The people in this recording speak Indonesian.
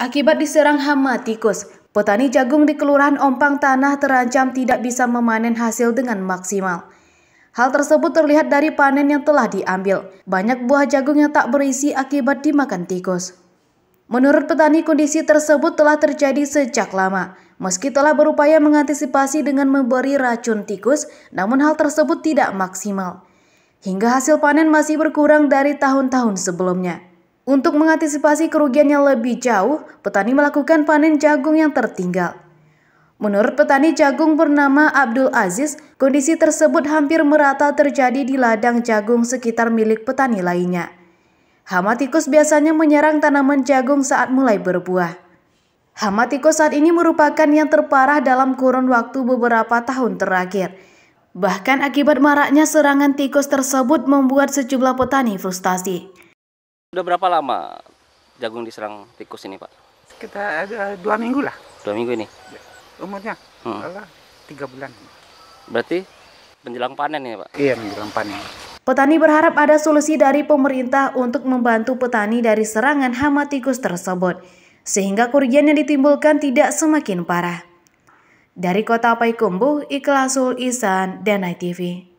Akibat diserang hama tikus, petani jagung di Kelurahan Ompang Tanah terancam tidak bisa memanen hasil dengan maksimal. Hal tersebut terlihat dari panen yang telah diambil. Banyak buah jagung yang tak berisi akibat dimakan tikus. Menurut petani, kondisi tersebut telah terjadi sejak lama. Meski telah berupaya mengantisipasi dengan memberi racun tikus, namun hal tersebut tidak maksimal. Hingga hasil panen masih berkurang dari tahun-tahun sebelumnya. Untuk mengantisipasi kerugian yang lebih jauh, petani melakukan panen jagung yang tertinggal. Menurut petani jagung bernama Abdul Aziz, kondisi tersebut hampir merata terjadi di ladang jagung sekitar milik petani lainnya. Hama tikus biasanya menyerang tanaman jagung saat mulai berbuah. Hama tikus saat ini merupakan yang terparah dalam kurun waktu beberapa tahun terakhir. Bahkan akibat maraknya serangan tikus tersebut membuat sejumlah petani frustasi. Udah berapa lama jagung diserang tikus ini, Pak? Sekitar ada eh, dua minggu lah. Dua minggu ini? Ya, umurnya? Hmm. Alah, tiga bulan. Berarti menjelang panen ya, Pak? Iya, menjelang panen. Petani berharap ada solusi dari pemerintah untuk membantu petani dari serangan hama tikus tersebut, sehingga kerugian yang ditimbulkan tidak semakin parah. Dari kota Paikumbuh, Ikhlasul Isan, dan ITV.